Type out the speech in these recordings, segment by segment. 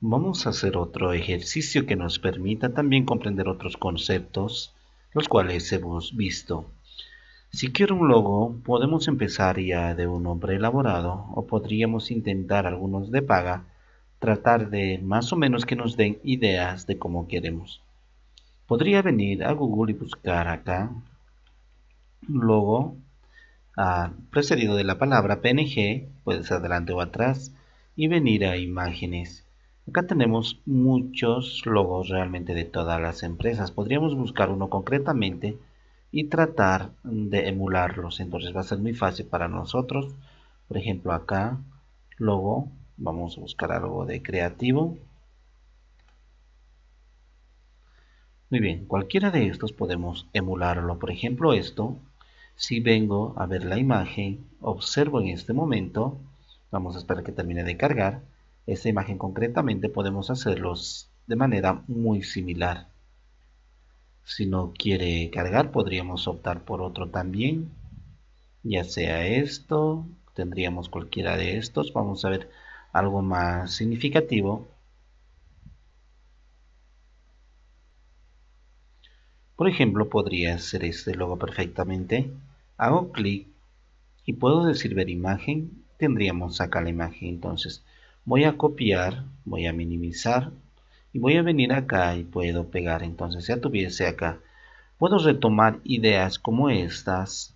Vamos a hacer otro ejercicio que nos permita también comprender otros conceptos, los cuales hemos visto. Si quiero un logo, podemos empezar ya de un hombre elaborado o podríamos intentar algunos de paga, tratar de más o menos que nos den ideas de cómo queremos. Podría venir a Google y buscar acá un logo precedido de la palabra PNG, puedes adelante o atrás, y venir a imágenes. Acá tenemos muchos logos realmente de todas las empresas. Podríamos buscar uno concretamente y tratar de emularlos. Entonces va a ser muy fácil para nosotros. Por ejemplo, acá, logo, vamos a buscar algo de creativo. Muy bien, cualquiera de estos podemos emularlo. Por ejemplo, esto, si vengo a ver la imagen, observo en este momento, vamos a esperar que termine de cargar esta imagen concretamente, podemos hacerlos de manera muy similar. Si no quiere cargar, podríamos optar por otro también. Ya sea esto, tendríamos cualquiera de estos. Vamos a ver algo más significativo. Por ejemplo, podría ser este logo perfectamente. Hago clic y puedo decir ver imagen. Tendríamos acá la imagen. Entonces, voy a copiar, voy a minimizar y voy a venir acá y puedo pegar. Entonces ya tuviese acá. Puedo retomar ideas como estas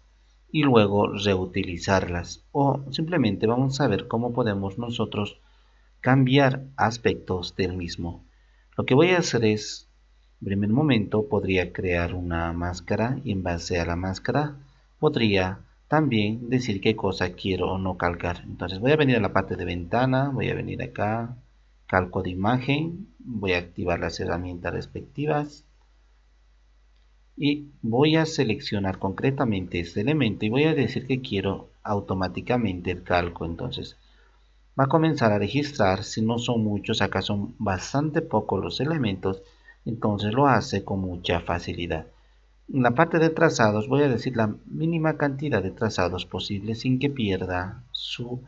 y luego reutilizarlas o simplemente vamos a ver cómo podemos nosotros cambiar aspectos del mismo. Lo que voy a hacer es, en primer momento, podría crear una máscara y en base a la máscara podría también decir qué cosa quiero o no calcar. Entonces voy a venir a la parte de ventana, voy a venir acá, calco de imagen, voy a activar las herramientas respectivas y voy a seleccionar concretamente este elemento y voy a decir que quiero automáticamente el calco. Entonces va a comenzar a registrar, si no son muchos, acá son bastante pocos los elementos, entonces lo hace con mucha facilidad. En la parte de trazados voy a decir la mínima cantidad de trazados posible sin que pierda sus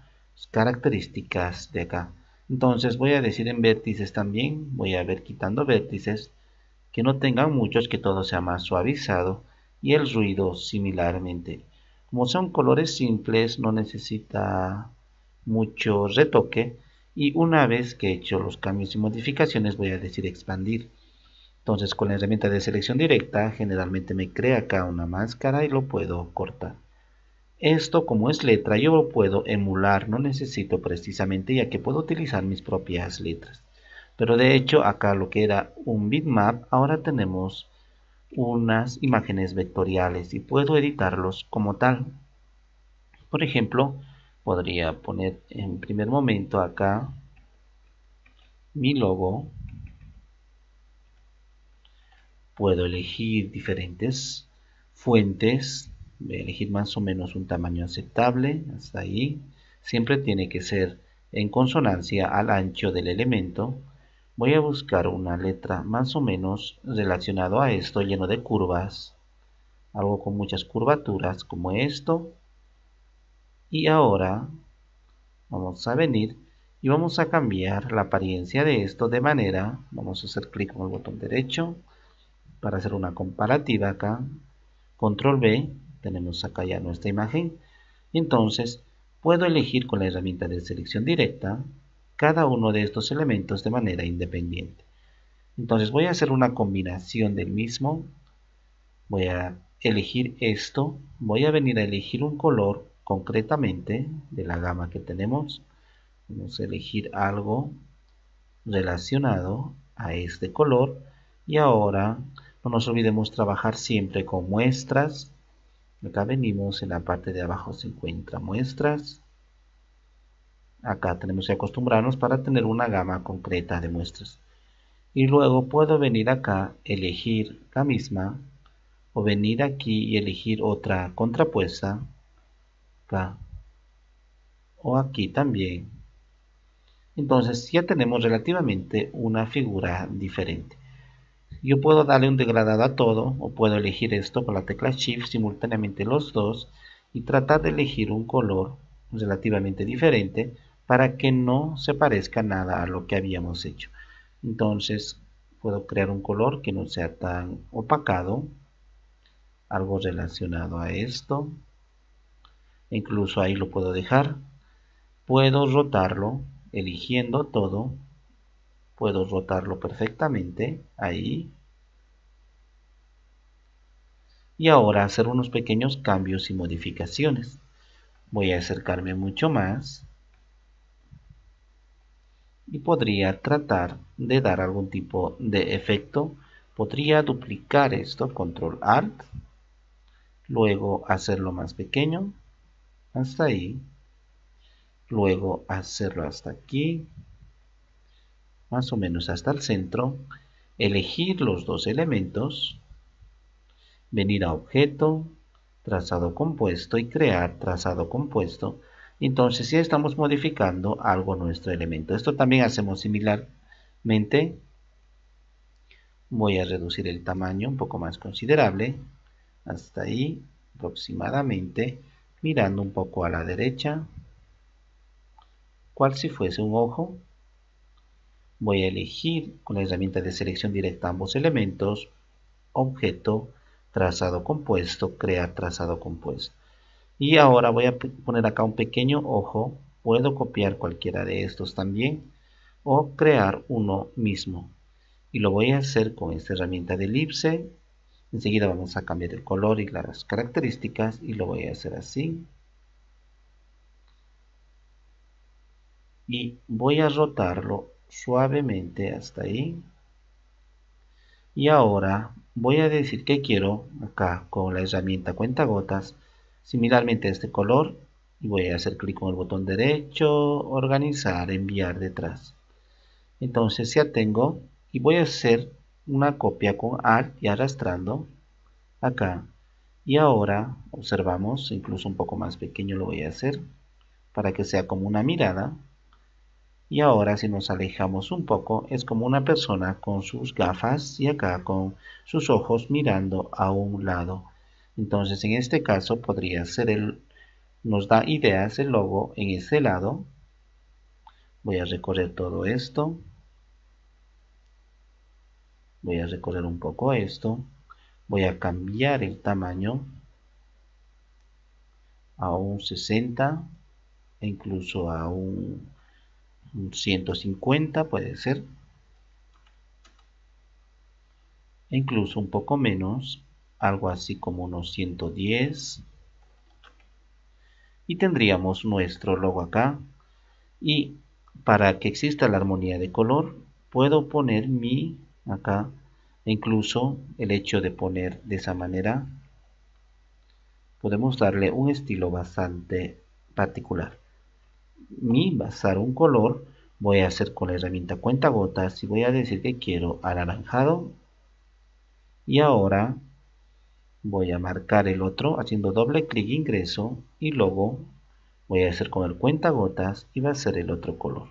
características de acá. Entonces voy a decir en vértices también, voy a ver quitando vértices, que no tengan muchos, que todo sea más suavizado y el ruido similarmente. Como son colores simples, no necesita mucho retoque y una vez que he hecho los cambios y modificaciones voy a decir expandir. Entonces con la herramienta de selección directa generalmente me crea acá una máscara y lo puedo cortar. Esto como es letra yo lo puedo emular, no necesito precisamente ya que puedo utilizar mis propias letras. Pero de hecho acá lo que era un bitmap ahora tenemos unas imágenes vectoriales y puedo editarlos como tal. Por ejemplo, podría poner en primer momento acá mi logo puedo elegir diferentes fuentes voy a elegir más o menos un tamaño aceptable hasta ahí siempre tiene que ser en consonancia al ancho del elemento voy a buscar una letra más o menos relacionado a esto lleno de curvas algo con muchas curvaturas como esto y ahora vamos a venir y vamos a cambiar la apariencia de esto de manera vamos a hacer clic con el botón derecho para hacer una comparativa acá, control B, tenemos acá ya nuestra imagen, entonces puedo elegir con la herramienta de selección directa cada uno de estos elementos de manera independiente. Entonces voy a hacer una combinación del mismo, voy a elegir esto, voy a venir a elegir un color concretamente de la gama que tenemos, vamos a elegir algo relacionado a este color y ahora no nos olvidemos trabajar siempre con muestras. Acá venimos, en la parte de abajo se encuentra muestras. Acá tenemos que acostumbrarnos para tener una gama concreta de muestras. Y luego puedo venir acá, elegir la misma, o venir aquí y elegir otra contrapuesta. O aquí también. Entonces ya tenemos relativamente una figura diferente. Yo puedo darle un degradado a todo o puedo elegir esto con la tecla Shift simultáneamente los dos y tratar de elegir un color relativamente diferente para que no se parezca nada a lo que habíamos hecho. Entonces puedo crear un color que no sea tan opacado, algo relacionado a esto. Incluso ahí lo puedo dejar. Puedo rotarlo eligiendo todo puedo rotarlo perfectamente ahí y ahora hacer unos pequeños cambios y modificaciones voy a acercarme mucho más y podría tratar de dar algún tipo de efecto podría duplicar esto control alt luego hacerlo más pequeño hasta ahí luego hacerlo hasta aquí más o menos hasta el centro, elegir los dos elementos, venir a objeto, trazado compuesto y crear trazado compuesto. Entonces ya estamos modificando algo nuestro elemento. Esto también hacemos similarmente. Voy a reducir el tamaño un poco más considerable. Hasta ahí aproximadamente. Mirando un poco a la derecha. Cual si fuese un ojo. Voy a elegir con la herramienta de selección directa ambos elementos, objeto, trazado compuesto, crear trazado compuesto. Y ahora voy a poner acá un pequeño ojo, puedo copiar cualquiera de estos también o crear uno mismo. Y lo voy a hacer con esta herramienta de elipse. Enseguida vamos a cambiar el color y las características y lo voy a hacer así. Y voy a rotarlo suavemente hasta ahí. Y ahora voy a decir que quiero acá con la herramienta cuenta gotas, similarmente a este color, y voy a hacer clic con el botón derecho, organizar, enviar detrás. Entonces ya tengo y voy a hacer una copia con Alt y arrastrando acá. Y ahora observamos, incluso un poco más pequeño lo voy a hacer para que sea como una mirada. Y ahora si nos alejamos un poco, es como una persona con sus gafas y acá con sus ojos mirando a un lado. Entonces en este caso podría ser el, nos da ideas el logo en ese lado. Voy a recorrer todo esto. Voy a recorrer un poco esto. Voy a cambiar el tamaño a un 60 e incluso a un 150 puede ser. E incluso un poco menos, algo así como unos 110. Y tendríamos nuestro logo acá. Y para que exista la armonía de color, puedo poner mi acá. E incluso el hecho de poner de esa manera, podemos darle un estilo bastante particular mi basar un color, voy a hacer con la herramienta cuenta gotas y voy a decir que quiero anaranjado. Y ahora voy a marcar el otro haciendo doble clic ingreso y luego voy a hacer con el cuenta gotas y va a ser el otro color.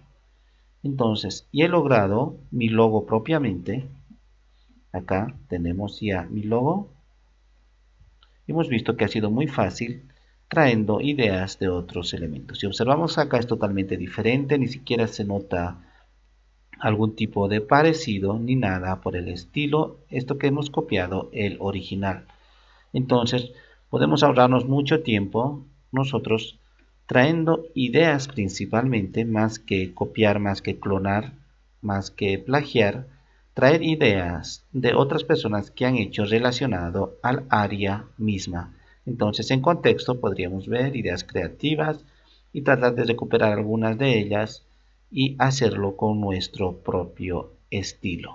Entonces, y he logrado mi logo propiamente. Acá tenemos ya mi logo. Hemos visto que ha sido muy fácil trayendo ideas de otros elementos. Si observamos acá es totalmente diferente, ni siquiera se nota algún tipo de parecido ni nada por el estilo, esto que hemos copiado el original. Entonces podemos ahorrarnos mucho tiempo nosotros trayendo ideas principalmente, más que copiar, más que clonar, más que plagiar, traer ideas de otras personas que han hecho relacionado al área misma. Entonces, en contexto podríamos ver ideas creativas y tratar de recuperar algunas de ellas y hacerlo con nuestro propio estilo.